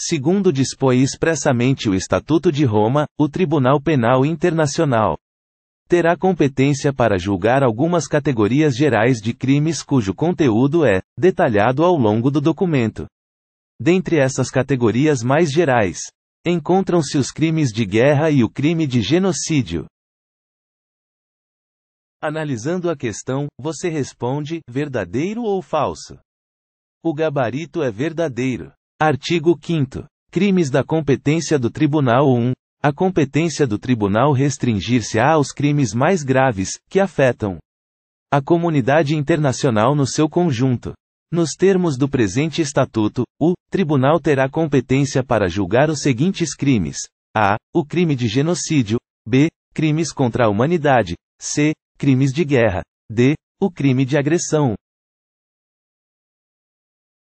Segundo dispõe expressamente o Estatuto de Roma, o Tribunal Penal Internacional terá competência para julgar algumas categorias gerais de crimes cujo conteúdo é detalhado ao longo do documento. Dentre essas categorias mais gerais, encontram-se os crimes de guerra e o crime de genocídio. Analisando a questão, você responde: verdadeiro ou falso? O gabarito é verdadeiro. Artigo 5 Crimes da competência do Tribunal 1. A competência do tribunal restringir-se-á aos crimes mais graves, que afetam a comunidade internacional no seu conjunto. Nos termos do presente estatuto, o tribunal terá competência para julgar os seguintes crimes: a. o crime de genocídio, b. crimes contra a humanidade, c. crimes de guerra, d. o crime de agressão,